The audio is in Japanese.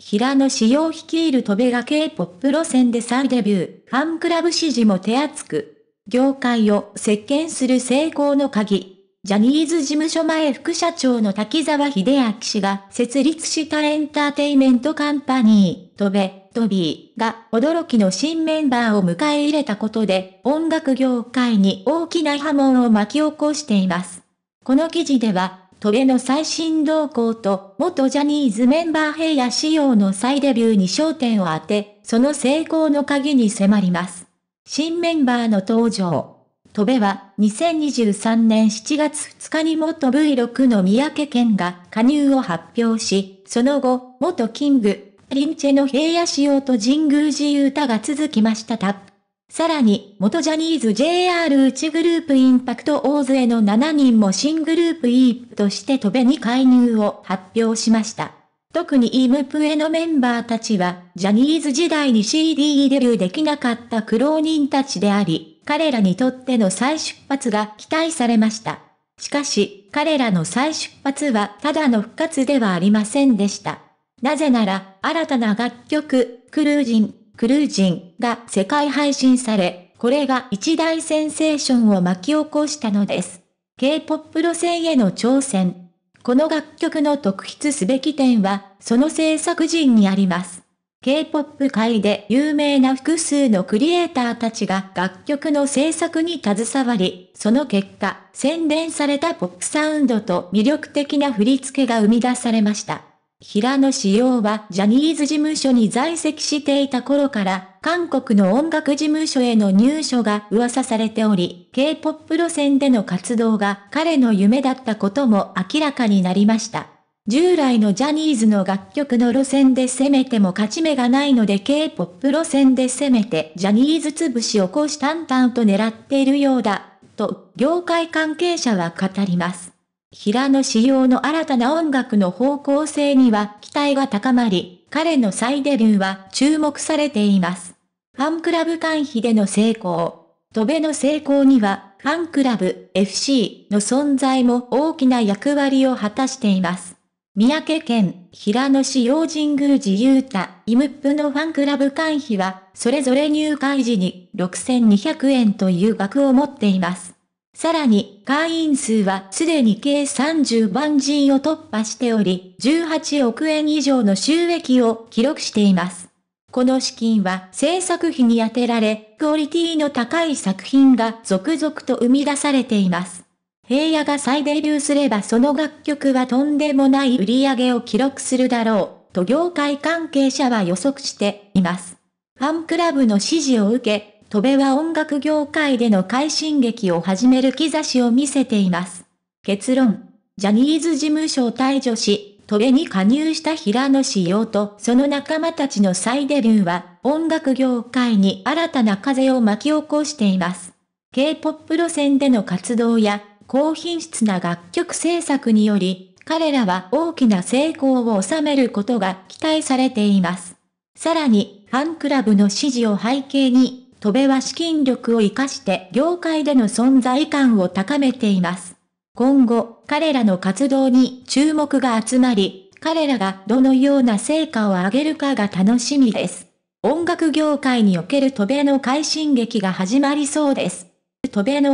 平野紫耀率いる戸部が K-POP 路線で再デビュー、ファンクラブ支持も手厚く。業界を席巻する成功の鍵。ジャニーズ事務所前副社長の滝沢秀明氏が設立したエンターテイメントカンパニー、トベ、トビーが驚きの新メンバーを迎え入れたことで音楽業界に大きな波紋を巻き起こしています。この記事ではトベの最新動向と、元ジャニーズメンバー平野仕様の再デビューに焦点を当て、その成功の鍵に迫ります。新メンバーの登場。トベは、2023年7月2日に元 V6 の三宅健が加入を発表し、その後、元キング、リンチェの平野仕様と神宮寺勇太が続きましたた。さらに、元ジャニーズ j r 内グループインパクト大勢の7人も新グループ E としてトベに介入を発表しました。特にイムプエのメンバーたちは、ジャニーズ時代に CD デビューできなかった苦労人たちであり、彼らにとっての再出発が期待されました。しかし、彼らの再出発はただの復活ではありませんでした。なぜなら、新たな楽曲、クルージンクルージンが世界配信され、これが一大センセーションを巻き起こしたのです。K-POP 路線への挑戦。この楽曲の特筆すべき点は、その制作陣にあります。K-POP 界で有名な複数のクリエイターたちが楽曲の制作に携わり、その結果、洗練されたポップサウンドと魅力的な振り付けが生み出されました。平野紫耀はジャニーズ事務所に在籍していた頃から、韓国の音楽事務所への入所が噂されており、K-POP 路線での活動が彼の夢だったことも明らかになりました。従来のジャニーズの楽曲の路線で攻めても勝ち目がないので K-POP 路線で攻めてジャニーズ潰しを虎視眈々と狙っているようだ、と業界関係者は語ります。平野仕様の新たな音楽の方向性には期待が高まり、彼の再デビューは注目されています。ファンクラブ会費での成功。戸辺の成功には、ファンクラブ FC の存在も大きな役割を果たしています。三宅県平野市様神宮寺雄太イムップのファンクラブ会費は、それぞれ入会時に6200円という額を持っています。さらに、会員数はすでに計30万人を突破しており、18億円以上の収益を記録しています。この資金は制作費に充てられ、クオリティの高い作品が続々と生み出されています。平野が再デビューすればその楽曲はとんでもない売り上げを記録するだろう、と業界関係者は予測しています。ファンクラブの指示を受け、戸部は音楽業界での快進撃を始める兆しを見せています。結論。ジャニーズ事務所を退場し、戸部に加入した平野志陽とその仲間たちの再デビューは、音楽業界に新たな風を巻き起こしています。K-POP 路線での活動や、高品質な楽曲制作により、彼らは大きな成功を収めることが期待されています。さらに、ファンクラブの支持を背景に、戸部は資金力を活かして業界での存在感を高めています。今後、彼らの活動に注目が集まり、彼らがどのような成果を上げるかが楽しみです。音楽業界における戸部の快進撃が始まりそうです。戸部の